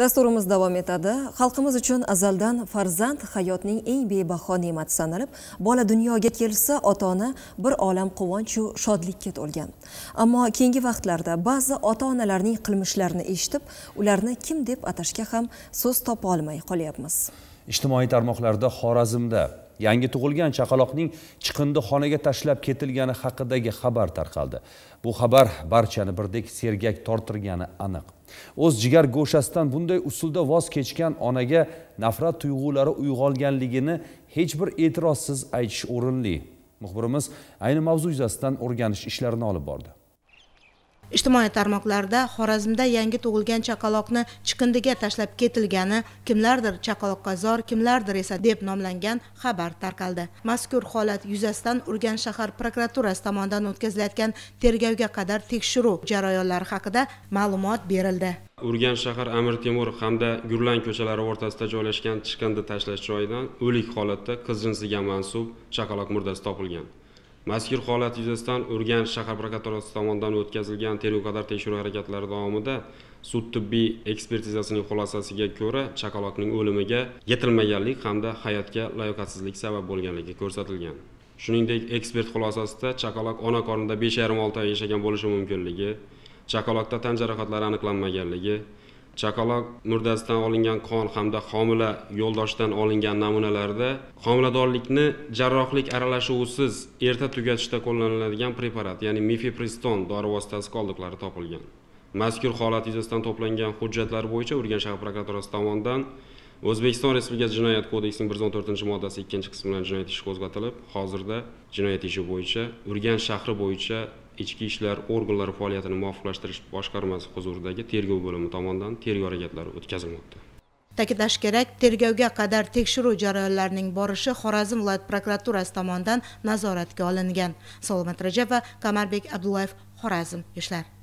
dasturimiz davom etadi xalqimiz uchun azaldan farzand hayotning eng bebaho ne'mati sanalib bola dunyoga kelsa ota ona bir olam quvonchu shodlikka to'lgan ammo keyingi vaqtlarda ba'zi ota onalarning qilmishlarini eshitib ularni kim deb atashga ham so'z topa olmay qolyapmiz ijtimoiy tarmoqlarda xorazmda yangi tug'ilgan chaqaloqning chiqindi xonaga tashlab ketilgani haqidagi xabar tarqaldi bu xabar barchani birdek sergak tortirgani aniq o'z jigar go'shasidan bunday usulda voz kechgan onaga nafrat tuyg'ulari uyg'olganligini hech bir e'tirozsiz aytish o'rinli muxbirimiz ayni mavzu yuzasidan o'rganish ishlarini olib bordi Ijtimoiy tarmoqlarda Xorazmda yangi tug'ilgan chaqaloqni chiqindiga tashlab ketilgani, kimlardir chaqaloqqa zor, kimlardir esa deb nomlangan xabar tarqaldi. Mazkur holat yuzasidan Urganch shahar prokuraturasi tomonidan o'tkazilayotgan tergovga qadar tekshiruv jarayonlari haqida ma'lumot berildi. Urganch shahar Amir Temur hamda Gurlan ko'chalari o'rtasida joylashgan chiqindi tashlash joyidan o'lik holatda qiz jinsiga mansub chaqaloq murdasi topilgan. mazkur holat yuzasidan o'rganish shahar prokuraturasi tomonidan o'tkazilgan qadar tekshiruv harakatlari davomida sud tibbiy ekspertizasining xulosasiga ko'ra chaqaloqning o'limiga yetilmaganlik hamda hayotga layoqatsizlik sabab bo'lganligi ko'rsatilgan shuningdek ekspert xulosasida chaqaloq ona qornida besh yarim olti oy yashagan bo'lishi mumkinligi chaqaloqda tan jarohatlari aniqlanmaganligi chaqaloq murdasidan olingan qon hamda homila yo'ldoshidan olingan namunalarda homiladorlikni jarrohlik aralashuvisiz erta tugatishda qo'llaniladigan preparat ya'ni mifepriston dori vositasi qoldiqlari topilgan mazkur holat yuzasidan to'plangan hujjatlar bo'yicha urganch shahar prokuraturasi tomonidan o'zbekiston respublikasi jinoyat kodeksining bir yuz o'n to'rtinchi moddasi ikkinchi qismi bilan jinoyat ishi qo'zg'atilib hozirda jinoyat ishi bo'yicha urganch shahri bo'yicha ichki ishlar organlari faoliyatini muvofiqlashtirish boshqarmasi huzuridagi tergov bo'limi tomonidan tergov harakatlari o'tkazilmoqda ta'kidlash kerak tergovga qadar tekshiruv jarayonlarining borishi xorazm viloyat prokuraturasi tomonidan nazoratga olingan salomat rajabova kamarbek abdullayev xorazm yoshlar